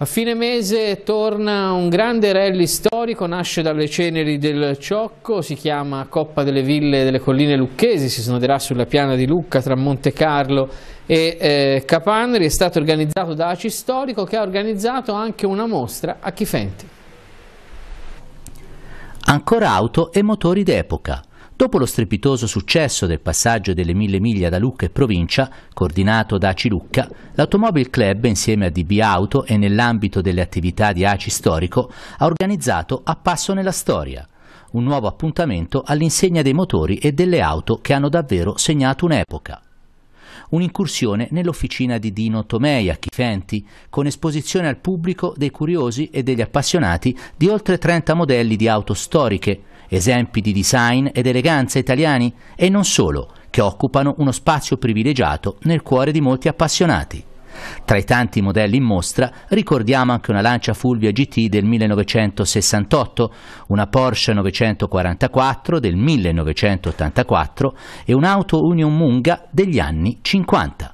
A fine mese torna un grande rally storico, nasce dalle ceneri del Ciocco, si chiama Coppa delle Ville delle Colline Lucchesi, si snoderà sulla piana di Lucca tra Monte Carlo e eh, Capanri, è stato organizzato da Aci Storico che ha organizzato anche una mostra a Chifenti. Ancora auto e motori d'epoca. Dopo lo strepitoso successo del passaggio delle mille miglia da Lucca e provincia, coordinato da ACI Lucca, l'Automobile Club insieme a DB Auto e nell'ambito delle attività di ACI Storico ha organizzato A Passo nella Storia, un nuovo appuntamento all'insegna dei motori e delle auto che hanno davvero segnato un'epoca un'incursione nell'officina di Dino Tomei a Chifenti, con esposizione al pubblico dei curiosi e degli appassionati di oltre 30 modelli di auto storiche, esempi di design ed eleganza italiani e non solo, che occupano uno spazio privilegiato nel cuore di molti appassionati. Tra i tanti modelli in mostra ricordiamo anche una Lancia Fulvia GT del 1968, una Porsche 944 del 1984 e un'auto Union Munga degli anni 50.